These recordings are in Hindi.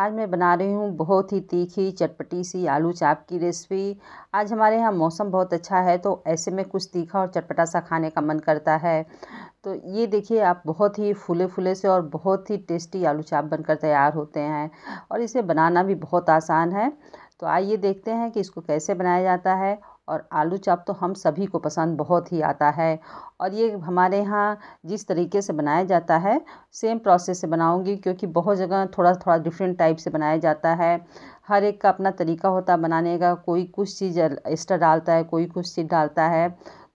आज मैं बना रही हूँ बहुत ही तीखी चटपटी सी आलू चाप की रेसिपी आज हमारे यहाँ मौसम बहुत अच्छा है तो ऐसे में कुछ तीखा और चटपटा सा खाने का मन करता है तो ये देखिए आप बहुत ही फूले फूले से और बहुत ही टेस्टी आलू चाप बनकर तैयार होते हैं और इसे बनाना भी बहुत आसान है तो आइए देखते हैं कि इसको कैसे बनाया जाता है और आलू चाप तो हम सभी को पसंद बहुत ही आता है और ये हमारे यहाँ जिस तरीके से बनाया जाता है सेम प्रोसेस से बनाऊंगी क्योंकि बहुत जगह थोड़ा थोड़ा डिफरेंट टाइप से बनाया जाता है हर एक का अपना तरीका होता है बनाने का कोई कुछ चीज़ एक्स्ट्रा डालता है कोई कुछ चीज़ डालता है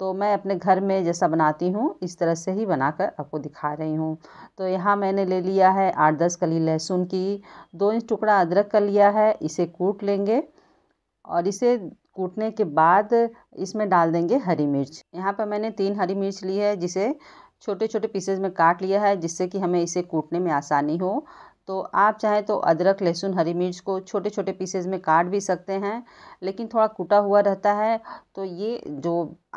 तो मैं अपने घर में जैसा बनाती हूँ इस तरह से ही बनाकर आपको दिखा रही हूँ तो यहाँ मैंने ले लिया है आठ दस कली लहसुन की दो इंच टुकड़ा अदरक का लिया है इसे कूट लेंगे और इसे कूटने के बाद इसमें डाल देंगे हरी मिर्च यहाँ पर मैंने तीन हरी मिर्च ली है जिसे छोटे छोटे पीसेज में काट लिया है जिससे कि हमें इसे कूटने में आसानी हो तो आप चाहे तो अदरक लहसुन हरी मिर्च को छोटे छोटे पीसेज में काट भी सकते हैं लेकिन थोड़ा कुटा हुआ रहता है तो ये जो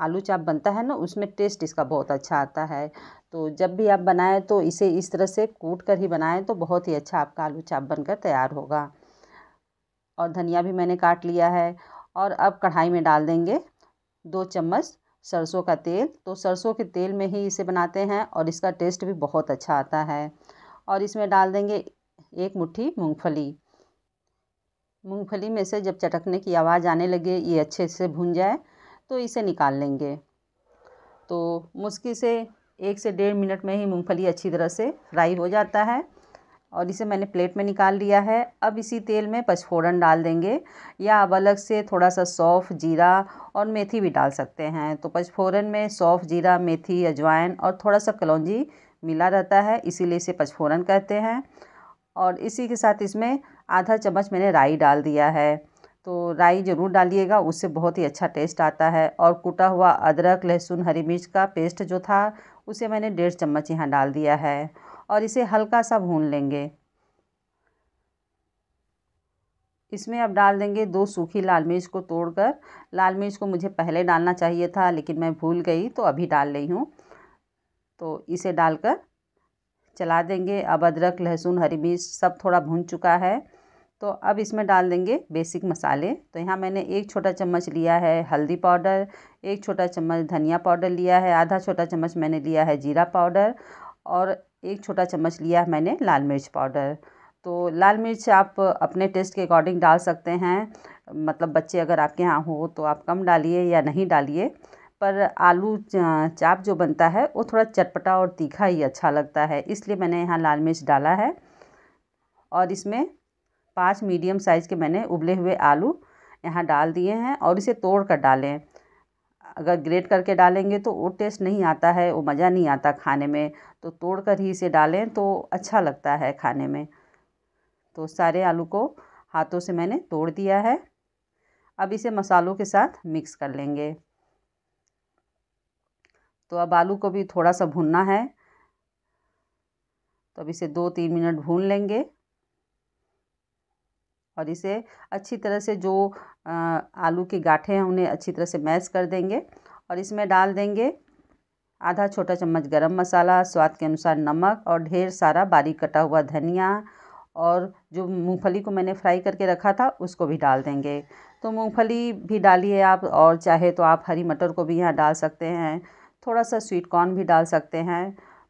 आलू चाप बनता है ना उसमें टेस्ट इसका बहुत अच्छा आता है तो जब भी आप बनाएं तो इसे इस तरह से कूट कर ही बनाएं तो बहुत ही अच्छा आपका आलू चाप बनकर तैयार होगा और धनिया भी मैंने काट लिया है और अब कढ़ाई में डाल देंगे दो चम्मच सरसों का तेल तो सरसों के तेल में ही इसे बनाते हैं और इसका टेस्ट भी बहुत अच्छा आता है और इसमें डाल देंगे एक मुट्ठी मूंगफली मूंगफली में से जब चटकने की आवाज़ आने लगे ये अच्छे से भून जाए तो इसे निकाल लेंगे तो मुश्किल से एक से डेढ़ मिनट में ही मूंगफली अच्छी तरह से फ्राई हो जाता है और इसे मैंने प्लेट में निकाल लिया है अब इसी तेल में पचफोड़न डाल देंगे या अब अलग से थोड़ा सा सौफ़ जीरा और मेथी भी डाल सकते हैं तो पचफोरन में सौफ़ जीरा मेथी अजवाइन और थोड़ा सा कलौजी मिला रहता है इसीलिए इसे पचफोरन कहते हैं और इसी के साथ इसमें आधा चम्मच मैंने राई डाल दिया है तो राई ज़रूर डालिएगा उससे बहुत ही अच्छा टेस्ट आता है और कूटा हुआ अदरक लहसुन हरी मिर्च का पेस्ट जो था उसे मैंने डेढ़ चम्मच यहाँ डाल दिया है और इसे हल्का सा भून लेंगे इसमें अब डाल देंगे दो सूखी लाल मिर्च को तोड़कर लाल मिर्च को मुझे पहले डालना चाहिए था लेकिन मैं भूल गई तो अभी डाल रही हूँ तो इसे डालकर चला देंगे अब अदरक लहसुन हरी मिर्च सब थोड़ा भून चुका है तो अब इसमें डाल देंगे बेसिक मसाले तो यहाँ मैंने एक छोटा चम्मच लिया है हल्दी पाउडर एक छोटा चम्मच धनिया पाउडर लिया है आधा छोटा चम्मच मैंने लिया है जीरा पाउडर और एक छोटा चम्मच लिया है मैंने लाल मिर्च पाउडर तो लाल मिर्च आप अपने टेस्ट के अकॉर्डिंग डाल सकते हैं मतलब बच्चे अगर आपके यहाँ हो तो आप कम डालिए या नहीं डालिए पर आलू चाप जो बनता है वो थोड़ा चटपटा और तीखा ही अच्छा लगता है इसलिए मैंने यहाँ लाल मिर्च डाला है और इसमें पांच मीडियम साइज़ के मैंने उबले हुए आलू यहाँ डाल दिए हैं और इसे तोड़ कर डालें अगर ग्रेट करके डालेंगे तो वो टेस्ट नहीं आता है वो मज़ा नहीं आता खाने में तो तोड़ कर ही इसे डालें तो अच्छा लगता है खाने में तो सारे आलू को हाथों से मैंने तोड़ दिया है अब इसे मसालों के साथ मिक्स कर लेंगे तो अब आलू को भी थोड़ा सा भूनना है तो अब इसे दो तीन मिनट भून लेंगे और इसे अच्छी तरह से जो आलू के गाठे हैं उन्हें अच्छी तरह से मैश कर देंगे और इसमें डाल देंगे आधा छोटा चम्मच गरम मसाला स्वाद के अनुसार नमक और ढेर सारा बारीक कटा हुआ धनिया और जो मूंगफली को मैंने फ्राई करके रखा था उसको भी डाल देंगे तो मूंगफली भी डालिए आप और चाहे तो आप हरी मटर को भी यहाँ डाल सकते हैं थोड़ा सा स्वीट कॉर्न भी डाल सकते हैं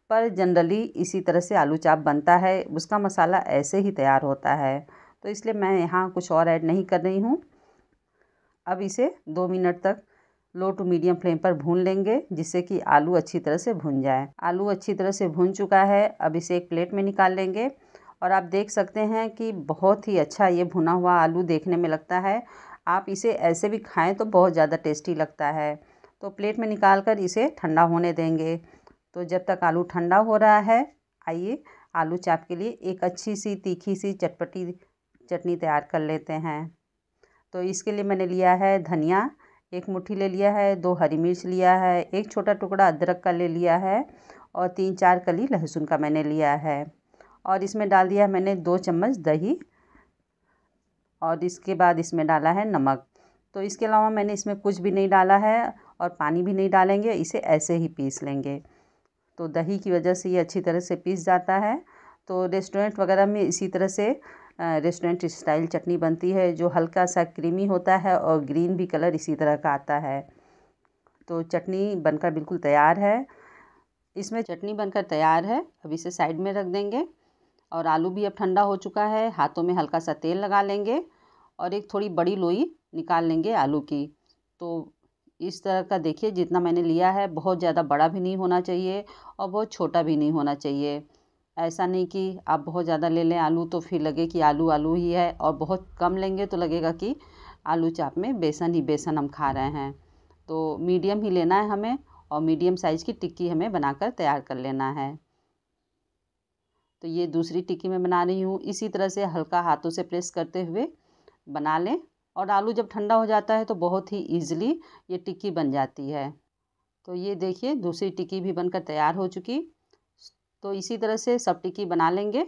पर जनरली इसी तरह से आलू चाप बनता है उसका मसाला ऐसे ही तैयार होता है तो इसलिए मैं यहाँ कुछ और ऐड नहीं कर रही हूँ अब इसे दो मिनट तक लो टू मीडियम फ्लेम पर भून लेंगे जिससे कि आलू अच्छी तरह से भून जाए आलू अच्छी तरह से भून चुका है अब इसे एक प्लेट में निकाल लेंगे और आप देख सकते हैं कि बहुत ही अच्छा ये भुना हुआ आलू देखने में लगता है आप इसे ऐसे भी खाएं तो बहुत ज़्यादा टेस्टी लगता है तो प्लेट में निकाल कर इसे ठंडा होने देंगे तो जब तक आलू ठंडा हो रहा है आइए आलू चाप के लिए एक अच्छी सी तीखी सी चटपटी चटनी तैयार कर लेते हैं तो इसके लिए मैंने लिया है धनिया एक मुट्ठी ले लिया है दो हरी मिर्च लिया है एक छोटा टुकड़ा अदरक का ले लिया है और तीन चार कली लहसुन का मैंने लिया है और इसमें डाल दिया है मैंने दो चम्मच दही और इसके बाद इसमें डाला है नमक तो इसके अलावा मैंने इसमें कुछ भी नहीं डाला है और पानी भी नहीं डालेंगे इसे ऐसे ही पीस लेंगे तो दही की वजह से ये अच्छी तरह से पीस जाता है तो रेस्टोरेंट वगैरह में इसी तरह से रेस्टोरेंट स्टाइल चटनी बनती है जो हल्का सा क्रीमी होता है और ग्रीन भी कलर इसी तरह का आता है तो चटनी बनकर बिल्कुल तैयार है इसमें चटनी बनकर तैयार है अब इसे साइड में रख देंगे और आलू भी अब ठंडा हो चुका है हाथों में हल्का सा तेल लगा लेंगे और एक थोड़ी बड़ी लोई निकाल लेंगे आलू की तो इस तरह का देखिए जितना मैंने लिया है बहुत ज़्यादा बड़ा भी नहीं होना चाहिए और बहुत छोटा भी नहीं होना चाहिए ऐसा नहीं कि आप बहुत ज़्यादा ले लें आलू तो फिर लगे कि आलू आलू ही है और बहुत कम लेंगे तो लगेगा कि आलू चाप में बेसन ही बेसन हम खा रहे हैं तो मीडियम ही लेना है हमें और मीडियम साइज़ की टिक्की हमें बनाकर तैयार कर लेना है तो ये दूसरी टिक्की मैं बना रही हूँ इसी तरह से हल्का हाथों से प्रेस करते हुए बना लें और आलू जब ठंडा हो जाता है तो बहुत ही ईज़िली ये टिक्की बन जाती है तो ये देखिए दूसरी टिक्की भी बनकर तैयार हो चुकी तो इसी तरह से सब टिक्की बना लेंगे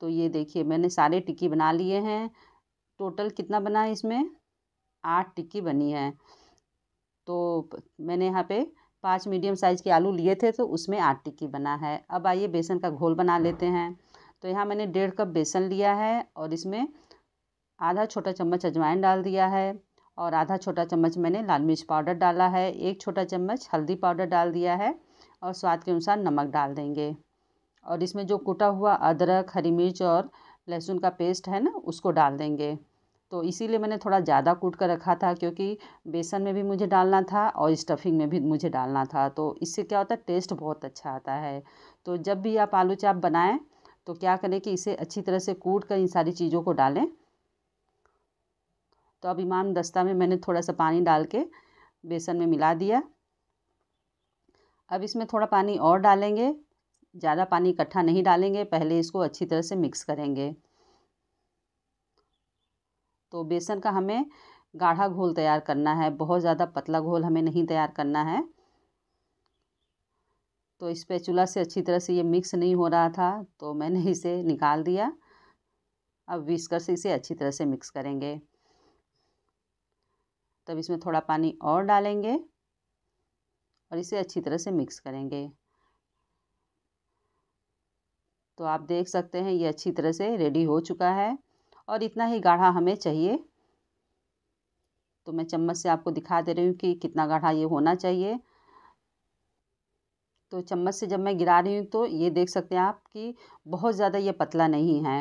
तो ये देखिए मैंने सारे टिक्की बना लिए हैं टोटल कितना बना है इसमें आठ टिक्की बनी है तो मैंने यहाँ पे पाँच मीडियम साइज़ के आलू लिए थे तो उसमें आठ टिक्की बना है अब आइए बेसन का घोल बना लेते हैं तो यहाँ मैंने डेढ़ कप बेसन लिया है और इसमें आधा छोटा चम्मच अजवाइन डाल दिया है और आधा छोटा चम्मच मैंने लाल मिर्च पाउडर डाला है एक छोटा चम्मच हल्दी पाउडर डाल दिया है और स्वाद के अनुसार नमक डाल देंगे और इसमें जो कुटा हुआ अदरक हरी मिर्च और लहसुन का पेस्ट है ना उसको डाल देंगे तो इसीलिए मैंने थोड़ा ज़्यादा कूट कर रखा था क्योंकि बेसन में भी मुझे डालना था और स्टफिंग में भी मुझे डालना था तो इससे क्या होता है टेस्ट बहुत अच्छा आता है तो जब भी आप आलू चाप बनाएं तो क्या करें कि इसे अच्छी तरह से कूट कर इन सारी चीज़ों को डालें तो अब ईमान दस्ता में मैंने थोड़ा सा पानी डाल के बेसन में मिला दिया अब इसमें थोड़ा पानी और डालेंगे ज़्यादा पानी इकट्ठा नहीं डालेंगे पहले इसको अच्छी तरह से मिक्स करेंगे तो बेसन का हमें गाढ़ा घोल तैयार करना है बहुत ज़्यादा पतला घोल हमें नहीं तैयार करना है तो इस पर चूल्हा से अच्छी तरह से ये मिक्स नहीं हो रहा था तो मैंने इसे निकाल दिया अब विस्कर से इसे अच्छी तरह से मिक्स करेंगे तब इसमें थोड़ा पानी और डालेंगे और इसे अच्छी तरह से मिक्स करेंगे तो आप देख सकते हैं ये अच्छी तरह से रेडी हो चुका है और इतना ही गाढ़ा हमें चाहिए तो मैं चम्मच से आपको दिखा दे रही हूँ कि कितना गाढ़ा ये होना चाहिए तो चम्मच से जब मैं गिरा रही हूँ तो ये देख सकते हैं आप कि बहुत ज़्यादा ये पतला नहीं है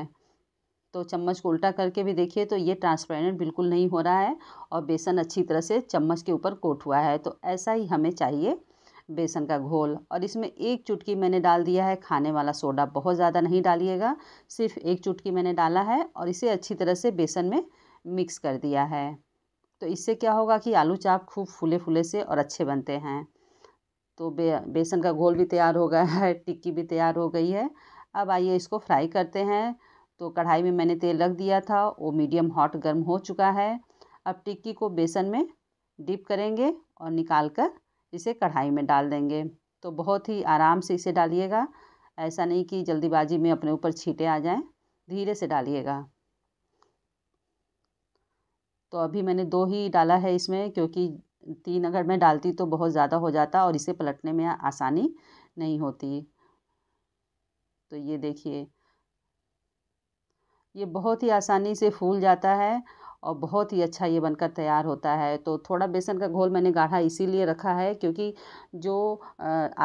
तो चम्मच को उल्टा करके भी देखिए तो ये ट्रांसपेरेंट बिल्कुल नहीं हो रहा है और बेसन अच्छी तरह से चम्मच के ऊपर कोट हुआ है तो ऐसा ही हमें चाहिए बेसन का घोल और इसमें एक चुटकी मैंने डाल दिया है खाने वाला सोडा बहुत ज़्यादा नहीं डालिएगा सिर्फ एक चुटकी मैंने डाला है और इसे अच्छी तरह से बेसन में मिक्स कर दिया है तो इससे क्या होगा कि आलू चाप खूब फूले फूले से और अच्छे बनते हैं तो बे बेसन का घोल भी तैयार हो गया है टिक्की भी तैयार हो गई है अब आइए इसको फ्राई करते हैं तो कढ़ाई में मैंने तेल रख दिया था वो मीडियम हॉट गर्म हो चुका है अब टिक्की को बेसन में डिप करेंगे और निकाल कर इसे कढ़ाई में डाल देंगे तो बहुत ही आराम से इसे डालिएगा ऐसा नहीं कि जल्दीबाजी में अपने ऊपर छीटे आ जाएं धीरे से डालिएगा तो अभी मैंने दो ही डाला है इसमें क्योंकि तीन अगर मैं डालती तो बहुत ज़्यादा हो जाता और इसे पलटने में आसानी नहीं होती तो ये देखिए ये बहुत ही आसानी से फूल जाता है और बहुत ही अच्छा ये बनकर तैयार होता है तो थोड़ा बेसन का घोल मैंने गाढ़ा इसीलिए रखा है क्योंकि जो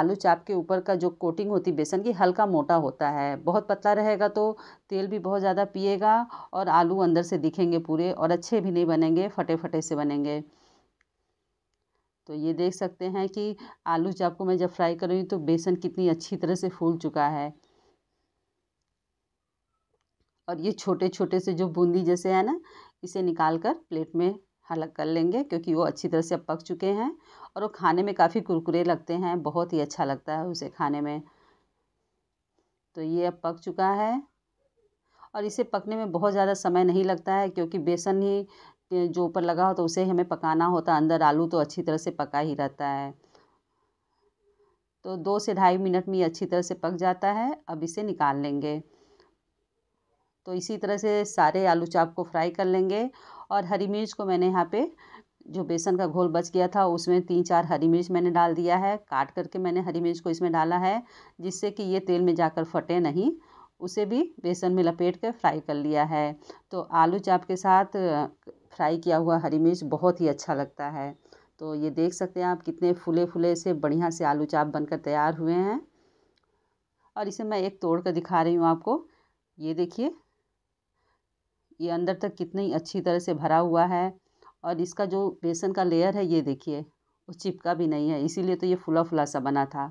आलू चाप के ऊपर का जो कोटिंग होती बेसन की हल्का मोटा होता है बहुत पतला रहेगा तो तेल भी बहुत ज़्यादा पिएगा और आलू अंदर से दिखेंगे पूरे और अच्छे भी नहीं बनेंगे फटे फटे से बनेंगे तो ये देख सकते हैं कि आलू चाप को मैं जब फ्राई कर रही हूँ तो बेसन कितनी अच्छी तरह से फूल चुका है और ये छोटे छोटे से जो बूंदी जैसे है ना इसे निकाल कर प्लेट में अलग कर लेंगे क्योंकि वो अच्छी तरह से अब पक चुके हैं और वो खाने में काफ़ी कुरकुरे लगते हैं बहुत ही अच्छा लगता है उसे खाने में तो ये अब पक चुका है और इसे पकने में बहुत ज़्यादा समय नहीं लगता है क्योंकि बेसन ही जो ऊपर लगा हो तो उसे हमें पकाना होता है अंदर आलू तो अच्छी तरह से पका ही रहता है तो दो से ढाई मिनट में अच्छी तरह से पक जाता है अब इसे निकाल लेंगे तो इसी तरह से सारे आलू चाप को फ्राई कर लेंगे और हरी मिर्च को मैंने यहाँ पे जो बेसन का घोल बच गया था उसमें तीन चार हरी मिर्च मैंने डाल दिया है काट करके मैंने हरी मिर्च को इसमें डाला है जिससे कि ये तेल में जाकर फटे नहीं उसे भी बेसन में लपेट कर फ्राई कर लिया है तो आलू चाप के साथ फ्राई किया हुआ हरी मिर्च बहुत ही अच्छा लगता है तो ये देख सकते हैं आप कितने फूले फूले से बढ़िया से आलू चाप बनकर तैयार हुए हैं और इसे मैं एक तोड़ कर दिखा रही हूँ आपको ये देखिए ये अंदर तक कितनी अच्छी तरह से भरा हुआ है और इसका जो बेसन का लेयर है ये देखिए वो चिपका भी नहीं है इसीलिए तो ये फुला फुला सा बना था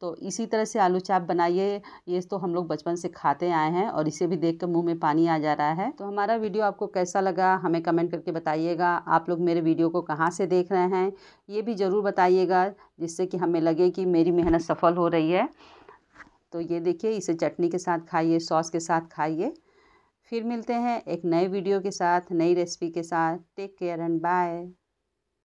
तो इसी तरह से आलू चाप बनाइए ये तो हम लोग बचपन से खाते आए हैं और इसे भी देख कर मुँह में पानी आ जा रहा है तो हमारा वीडियो आपको कैसा लगा हमें कमेंट करके बताइएगा आप लोग मेरे वीडियो को कहाँ से देख रहे हैं ये भी ज़रूर बताइएगा जिससे कि हमें लगे कि मेरी मेहनत सफल हो रही है तो ये देखिए इसे चटनी के साथ खाइए सॉस के साथ खाइए फिर मिलते हैं एक नए वीडियो के साथ नई रेसिपी के साथ टेक केयर एंड बाय